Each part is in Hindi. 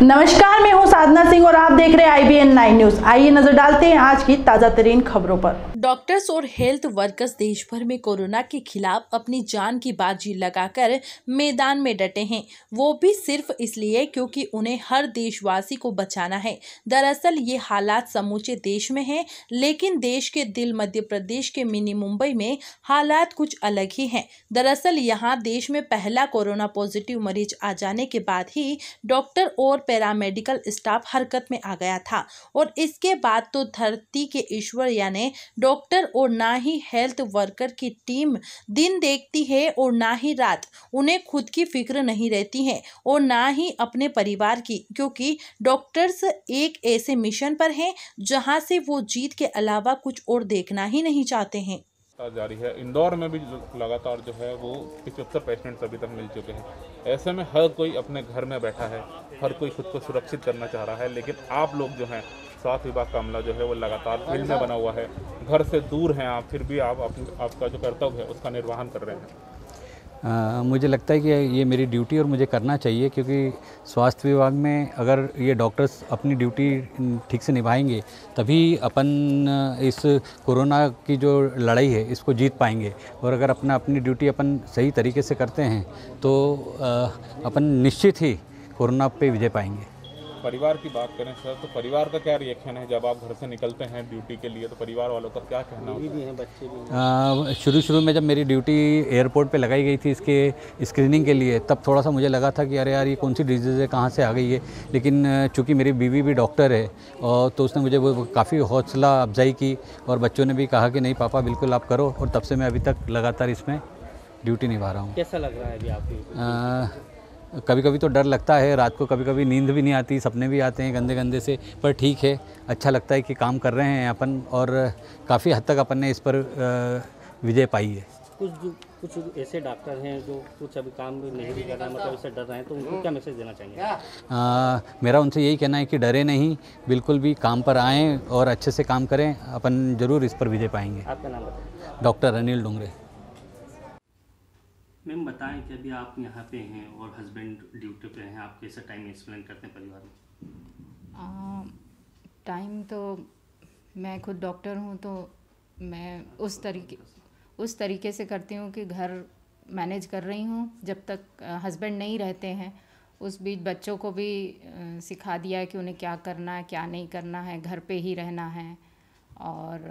नमस्कार मैं हूं साधना सिंह और आप देख रहे हैं आईबीएन नाइन न्यूज आइए नजर डालते हैं आज की ताजा तरीन खबरों पर डॉक्टर्स और हेल्थ वर्कर्स देश भर में कोरोना के खिलाफ अपनी जान की बाजी लगाकर मैदान में डटे हैं वो भी सिर्फ इसलिए क्योंकि उन्हें हर देशवासी को बचाना है दरअसल ये हालात समूचे देश में है लेकिन देश के दिल मध्य प्रदेश के मिनी मुंबई में हालात कुछ अलग ही है दरअसल यहाँ देश में पहला कोरोना पॉजिटिव मरीज आ जाने के बाद ही डॉक्टर और पैरामेडिकल स्टाफ हरकत में आ गया था और इसके बाद तो धरती के ईश्वर यानी डॉक्टर और ना ही हेल्थ वर्कर की टीम दिन देखती है और ना ही रात उन्हें खुद की फिक्र नहीं रहती है और ना ही अपने परिवार की क्योंकि डॉक्टर्स एक ऐसे मिशन पर हैं जहां से वो जीत के अलावा कुछ और देखना ही नहीं चाहते हैं जारी है इंदौर में भी लगातार जो है वो पिछहत्तर पेशेंट्स अभी तक मिल चुके हैं ऐसे में हर कोई अपने घर में बैठा है हर कोई खुद को सुरक्षित करना चाह रहा है लेकिन आप लोग जो हैं स्वास्थ्य विभाग का अमला जो है वो लगातार फील्ड में बना हुआ है घर से दूर हैं आप फिर भी आप, आप आपका जो कर्तव्य है उसका निर्वहन कर रहे हैं आ, मुझे लगता है कि ये मेरी ड्यूटी और मुझे करना चाहिए क्योंकि स्वास्थ्य विभाग में अगर ये डॉक्टर्स अपनी ड्यूटी ठीक से निभाएंगे तभी अपन इस कोरोना की जो लड़ाई है इसको जीत पाएंगे और अगर अपना अपनी ड्यूटी अपन सही तरीके से करते हैं तो आ, अपन निश्चित ही कोरोना पे विजय पाएंगे परिवार की बात करें सर तो परिवार का क्या रिएक्शन है जब आप घर से निकलते हैं ड्यूटी के लिए तो परिवार वालों का क्या कहना भी है बच्चे भी शुरू शुरू में जब मेरी ड्यूटी एयरपोर्ट पे लगाई गई थी इसके स्क्रीनिंग के लिए तब थोड़ा सा मुझे लगा था कि अरे यार ये कौन सी डिजीज़ है कहाँ से आ गई है लेकिन चूँकि मेरी बीवी भी डॉक्टर है और तो उसने मुझे वो काफ़ी हौसला अफजाई की और बच्चों ने भी कहा कि नहीं पापा बिल्कुल आप करो और तब से मैं अभी तक लगातार इसमें ड्यूटी निभा रहा हूँ कैसा लग रहा है अभी आप कभी कभी तो डर लगता है रात को कभी कभी नींद भी नहीं आती सपने भी आते हैं गंदे गंदे से पर ठीक है अच्छा लगता है कि काम कर रहे हैं अपन और काफ़ी हद तक अपन ने इस पर विजय पाई है कुछ कुछ ऐसे डॉक्टर हैं जो कुछ अभी काम भी नहीं भी कर रहे मतलब इससे डर रहे हैं तो उनको हम्म। क्या मैसेज देना चाहिए आ, मेरा उनसे यही कहना है कि डरे नहीं बिल्कुल भी काम पर आएँ और अच्छे से काम करें अपन जरूर इस पर विजय पाएंगे आपका नाम डॉक्टर अनिल डोंगरे मैम बताएं कि अभी आप यहाँ पे हैं और हस्बैंड ड्यूटी पे हैं आप कैसा टाइम एक्सप्लेन करते हैं परिवार में टाइम तो मैं खुद डॉक्टर हूँ तो मैं उस तरीके उस तरीके से करती हूँ कि घर मैनेज कर रही हूँ जब तक हस्बैंड नहीं रहते हैं उस बीच बच्चों को भी सिखा दिया है कि उन्हें क्या करना है क्या नहीं करना है घर पे ही रहना है और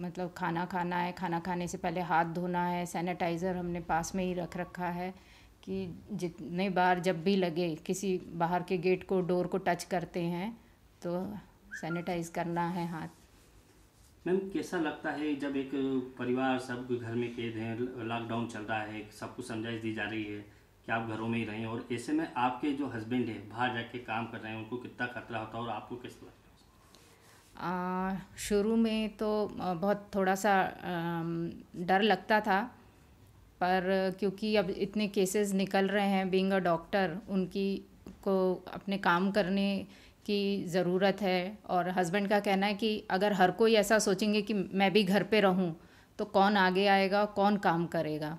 मतलब खाना खाना है खाना खाने से पहले हाथ धोना है सैनिटाइज़र हमने पास में ही रख रखा है कि जितने बार जब भी लगे किसी बाहर के गेट को डोर को टच करते हैं तो सैनिटाइज करना है हाथ मैम कैसा लगता है जब एक परिवार सब घर में कैद हैं लॉकडाउन चल रहा है सबको समझाइश दी जा रही है कि आप घरों में ही रहें और ऐसे में आपके जो हस्बैंड हैं बाहर जाके काम कर रहे हैं उनको कितना खतरा होता है और आपको कैसा लगता है शुरू में तो बहुत थोड़ा सा डर लगता था पर क्योंकि अब इतने केसेस निकल रहे हैं बीइंग अ डॉक्टर उनकी को अपने काम करने की ज़रूरत है और हस्बैंड का कहना है कि अगर हर कोई ऐसा सोचेंगे कि मैं भी घर पे रहूं तो कौन आगे आएगा कौन काम करेगा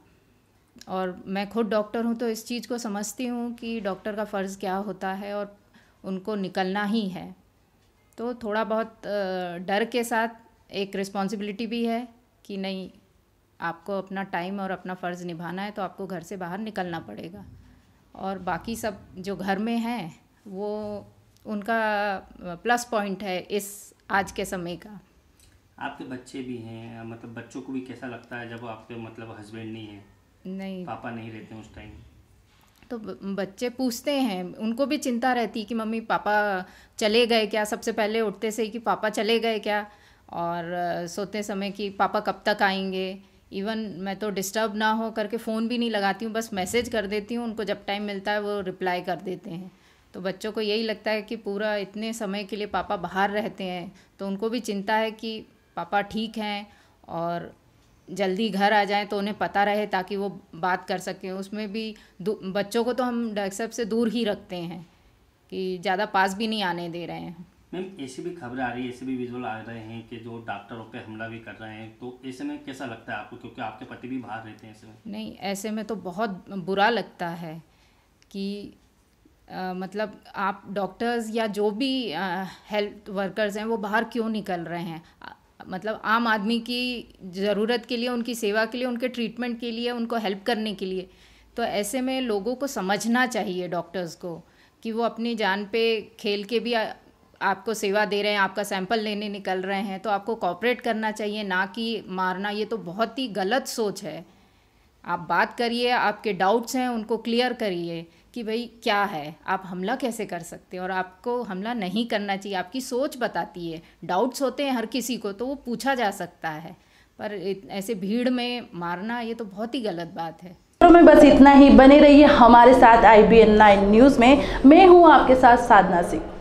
और मैं खुद डॉक्टर हूं तो इस चीज़ को समझती हूं कि डॉक्टर का फ़र्ज़ क्या होता है और उनको निकलना ही है तो थोड़ा बहुत डर के साथ एक रिस्पॉन्सिबिलिटी भी है कि नहीं आपको अपना टाइम और अपना फ़र्ज़ निभाना है तो आपको घर से बाहर निकलना पड़ेगा और बाकी सब जो घर में हैं वो उनका प्लस पॉइंट है इस आज के समय का आपके बच्चे भी हैं मतलब बच्चों को भी कैसा लगता है जब आपके मतलब हस्बैंड नहीं है नहीं पापा नहीं रहते उस टाइम तो बच्चे पूछते हैं उनको भी चिंता रहती कि मम्मी पापा चले गए क्या सबसे पहले उठते से ही कि पापा चले गए क्या और सोते समय कि पापा कब तक आएंगे इवन मैं तो डिस्टर्ब ना हो करके फ़ोन भी नहीं लगाती हूँ बस मैसेज कर देती हूँ उनको जब टाइम मिलता है वो रिप्लाई कर देते हैं तो बच्चों को यही लगता है कि पूरा इतने समय के लिए पापा बाहर रहते हैं तो उनको भी चिंता है कि पापा ठीक हैं और जल्दी घर आ जाएं तो उन्हें पता रहे ताकि वो बात कर सकें उसमें भी बच्चों को तो हम डॉक्टर से दूर ही रखते हैं कि ज़्यादा पास भी नहीं आने दे रहे हैं मैम ऐसी भी खबरें आ रही है ऐसे भी विजुअल आ रहे हैं कि जो डॉक्टरों पे हमला भी कर रहे हैं तो ऐसे में कैसा लगता है आपको क्योंकि आपके पति भी बाहर रहते हैं ऐसे में नहीं ऐसे में तो बहुत बुरा लगता है कि आ, मतलब आप डॉक्टर्स या जो भी हेल्थ वर्कर्स हैं वो बाहर क्यों निकल रहे हैं मतलब आम आदमी की ज़रूरत के लिए उनकी सेवा के लिए उनके ट्रीटमेंट के लिए उनको हेल्प करने के लिए तो ऐसे में लोगों को समझना चाहिए डॉक्टर्स को कि वो अपनी जान पे खेल के भी आ, आपको सेवा दे रहे हैं आपका सैंपल लेने निकल रहे हैं तो आपको कॉपरेट करना चाहिए ना कि मारना ये तो बहुत ही गलत सोच है आप बात करिए आपके डाउट्स हैं उनको क्लियर करिए कि भाई क्या है आप हमला कैसे कर सकते हैं और आपको हमला नहीं करना चाहिए आपकी सोच बताती है डाउट्स होते हैं हर किसी को तो वो पूछा जा सकता है पर ऐसे भीड़ में मारना ये तो बहुत ही गलत बात है तो में बस इतना ही बने रहिए हमारे साथ I B N nine news में मैं हूँ आपके साथ साधना सिंह